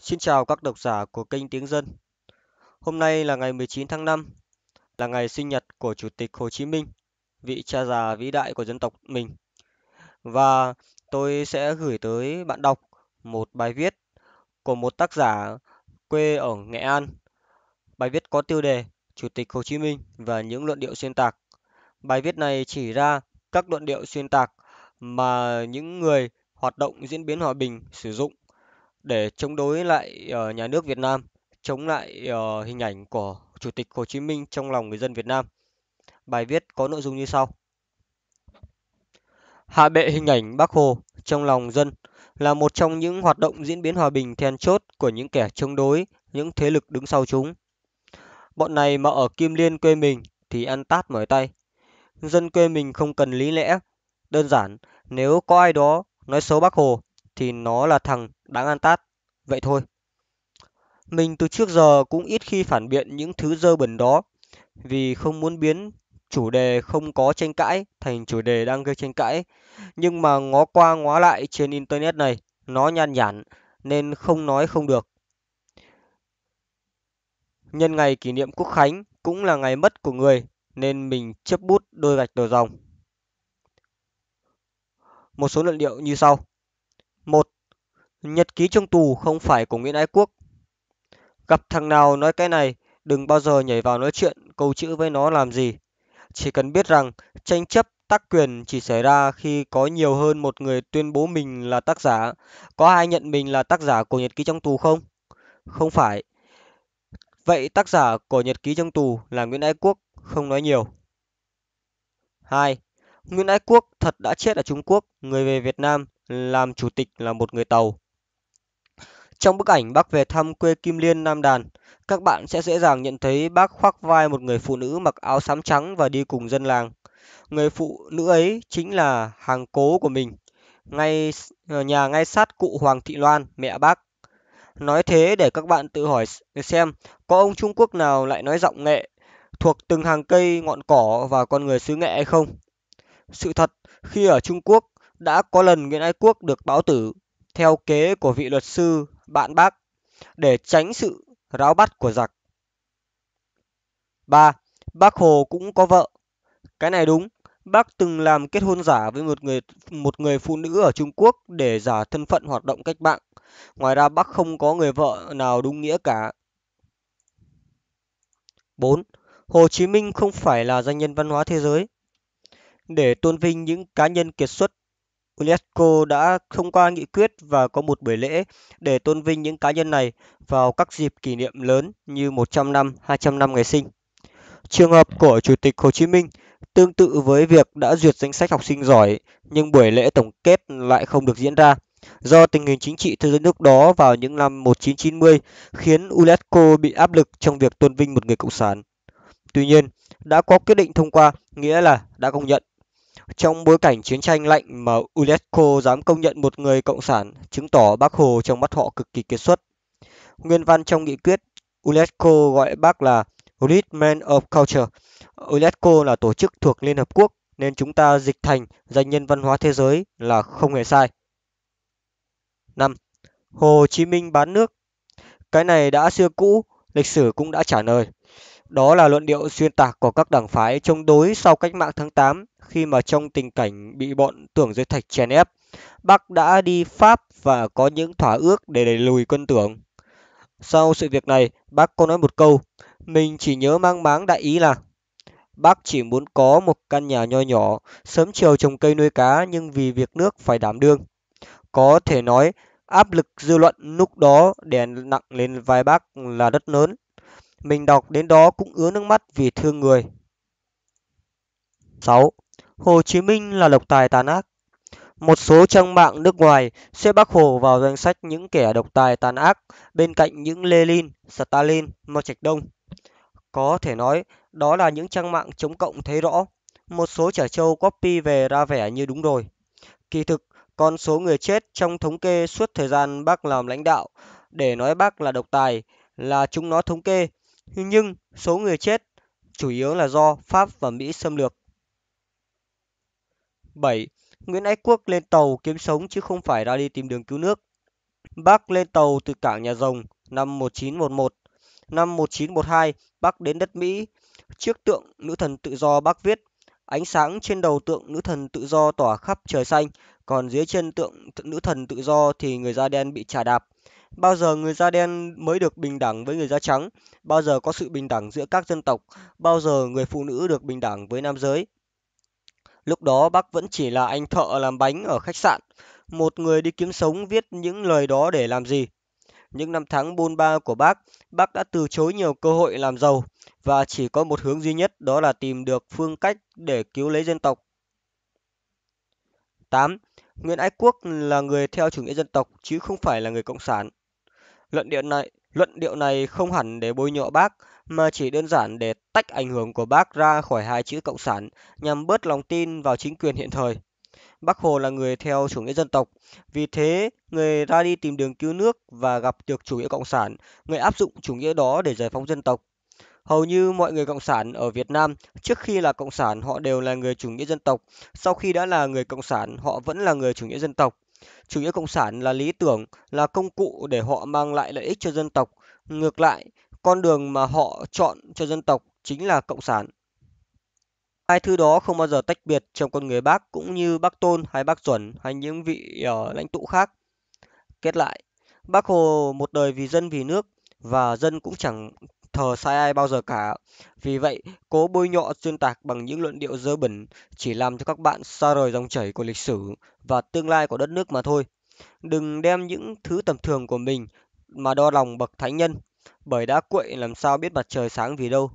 Xin chào các độc giả của kênh Tiếng Dân. Hôm nay là ngày 19 tháng 5, là ngày sinh nhật của Chủ tịch Hồ Chí Minh, vị cha già vĩ đại của dân tộc mình. Và tôi sẽ gửi tới bạn đọc một bài viết của một tác giả quê ở Nghệ An. Bài viết có tiêu đề Chủ tịch Hồ Chí Minh và những luận điệu xuyên tạc. Bài viết này chỉ ra các luận điệu xuyên tạc mà những người hoạt động diễn biến hòa bình sử dụng để chống đối lại ờ, nhà nước Việt Nam, chống lại ờ, hình ảnh của Chủ tịch Hồ Chí Minh trong lòng người dân Việt Nam. Bài viết có nội dung như sau. Hạ bệ hình ảnh Bác Hồ trong lòng dân là một trong những hoạt động diễn biến hòa bình then chốt của những kẻ chống đối, những thế lực đứng sau chúng. Bọn này mà ở Kim Liên quê mình thì ăn tát mỏi tay. Dân quê mình không cần lý lẽ. Đơn giản, nếu có ai đó nói xấu Bác Hồ thì nó là thằng đáng ăn tát, vậy thôi. Mình từ trước giờ cũng ít khi phản biện những thứ dơ bẩn đó, vì không muốn biến chủ đề không có tranh cãi thành chủ đề đang gây tranh cãi. Nhưng mà ngó qua ngó lại trên Internet này, nó nhàn nhản, nên không nói không được. Nhân ngày kỷ niệm Quốc Khánh cũng là ngày mất của người, nên mình chấp bút đôi gạch đầu dòng. Một số luận điệu như sau một nhật ký trong tù không phải của nguyễn ái quốc gặp thằng nào nói cái này đừng bao giờ nhảy vào nói chuyện câu chữ với nó làm gì chỉ cần biết rằng tranh chấp tác quyền chỉ xảy ra khi có nhiều hơn một người tuyên bố mình là tác giả có ai nhận mình là tác giả của nhật ký trong tù không không phải vậy tác giả của nhật ký trong tù là nguyễn ái quốc không nói nhiều hai Nguyễn Ái Quốc thật đã chết ở Trung Quốc, người về Việt Nam làm chủ tịch là một người Tàu. Trong bức ảnh bác về thăm quê Kim Liên, Nam Đàn, các bạn sẽ dễ dàng nhận thấy bác khoác vai một người phụ nữ mặc áo xám trắng và đi cùng dân làng. Người phụ nữ ấy chính là hàng cố của mình, ngay ờ, nhà ngay sát cụ Hoàng Thị Loan, mẹ bác. Nói thế để các bạn tự hỏi xem có ông Trung Quốc nào lại nói giọng nghệ thuộc từng hàng cây ngọn cỏ và con người xứ nghệ hay không? sự thật khi ở trung quốc đã có lần nguyễn ái quốc được báo tử theo kế của vị luật sư bạn bác để tránh sự ráo bắt của giặc ba bác hồ cũng có vợ cái này đúng bác từng làm kết hôn giả với một người một người phụ nữ ở trung quốc để giả thân phận hoạt động cách mạng ngoài ra bác không có người vợ nào đúng nghĩa cả 4. Hồ Chí Minh không phải là danh nhân văn hóa thế giới để tôn vinh những cá nhân kiệt xuất. UNESCO đã thông qua nghị quyết và có một buổi lễ để tôn vinh những cá nhân này vào các dịp kỷ niệm lớn như 100 năm, 200 năm ngày sinh. Trường hợp của Chủ tịch Hồ Chí Minh tương tự với việc đã duyệt danh sách học sinh giỏi nhưng buổi lễ tổng kết lại không được diễn ra do tình hình chính trị thế giới lúc đó vào những năm 1990 khiến UNESCO bị áp lực trong việc tôn vinh một người cộng sản. Tuy nhiên, đã có quyết định thông qua, nghĩa là đã công nhận trong bối cảnh chiến tranh lạnh mà unesco dám công nhận một người cộng sản chứng tỏ bác hồ trong mắt họ cực kỳ kiệt xuất nguyên văn trong nghị quyết unesco gọi bác là rich man of culture unesco là tổ chức thuộc liên hợp quốc nên chúng ta dịch thành danh nhân văn hóa thế giới là không hề sai năm hồ chí minh bán nước cái này đã xưa cũ lịch sử cũng đã trả lời đó là luận điệu xuyên tạc của các đảng phái chống đối sau cách mạng tháng 8 khi mà trong tình cảnh bị bọn Tưởng Giới Thạch chèn ép, Bắc đã đi Pháp và có những thỏa ước để đẩy lùi quân Tưởng. Sau sự việc này, Bắc có nói một câu, mình chỉ nhớ mang máng đại ý là Bác chỉ muốn có một căn nhà nho nhỏ, sớm chiều trồng cây nuôi cá nhưng vì việc nước phải đảm đương. Có thể nói, áp lực dư luận lúc đó đè nặng lên vai bác là rất lớn. Mình đọc đến đó cũng ứa nước mắt vì thương người. 6. Hồ Chí Minh là độc tài tàn ác. Một số trang mạng nước ngoài xếp Bác Hồ vào danh sách những kẻ độc tài tàn ác bên cạnh những Lenin, Stalin, Mao Trạch Đông. Có thể nói, đó là những trang mạng chống cộng thấy rõ. Một số trẻ trâu copy về ra vẻ như đúng rồi. Kỳ thực, con số người chết trong thống kê suốt thời gian bác làm lãnh đạo để nói bác là độc tài là chúng nó thống kê nhưng số người chết chủ yếu là do pháp và mỹ xâm lược 7. nguyễn ái quốc lên tàu kiếm sống chứ không phải ra đi tìm đường cứu nước Bác lên tàu từ cảng Nhà Rồng năm 1911. Năm 1912, Bác đến đất Mỹ. Trước tượng nữ thần tự do Bác viết, ánh sáng trên đầu tượng nữ thần tự do tỏa khắp trời xanh, còn dưới chân tượng nữ thần tự do thì người da đen bị trả đạp bao giờ người da đen mới được bình đẳng với người da trắng bao giờ có sự bình đẳng giữa các dân tộc bao giờ người phụ nữ được bình đẳng với nam giới lúc đó bác vẫn chỉ là anh thợ làm bánh ở khách sạn một người đi kiếm sống viết những lời đó để làm gì những năm tháng bôn ba của bác bác đã từ chối nhiều cơ hội làm giàu và chỉ có một hướng duy nhất đó là tìm được phương cách để cứu lấy dân tộc 8. Nguyễn Ái Quốc là người theo chủ nghĩa dân tộc chứ không phải là người cộng sản luận điệu này luận điệu này không hẳn để bôi nhọ bác mà chỉ đơn giản để tách ảnh hưởng của bác ra khỏi hai chữ cộng sản nhằm bớt lòng tin vào chính quyền hiện thời bác hồ là người theo chủ nghĩa dân tộc vì thế người ra đi tìm đường cứu nước và gặp được chủ nghĩa cộng sản người áp dụng chủ nghĩa đó để giải phóng dân tộc hầu như mọi người cộng sản ở việt nam trước khi là cộng sản họ đều là người chủ nghĩa dân tộc sau khi đã là người cộng sản họ vẫn là người chủ nghĩa dân tộc chủ nghĩa cộng sản là lý tưởng là công cụ để họ mang lại lợi ích cho dân tộc ngược lại con đường mà họ chọn cho dân tộc chính là cộng sản hai thứ đó không bao giờ tách biệt trong con người bác cũng như bác tôn hay bác duẩn hay những vị uh, lãnh tụ khác kết lại bác hồ một đời vì dân vì nước và dân cũng chẳng thờ sai ai bao giờ cả vì vậy cố bôi nhọ xuyên tạc bằng những luận điệu dơ bẩn chỉ làm cho các bạn xa rời dòng chảy của lịch sử và tương lai của đất nước mà thôi đừng đem những thứ tầm thường của mình mà đo lòng bậc thánh nhân bởi đã quậy làm sao biết mặt trời sáng vì đâu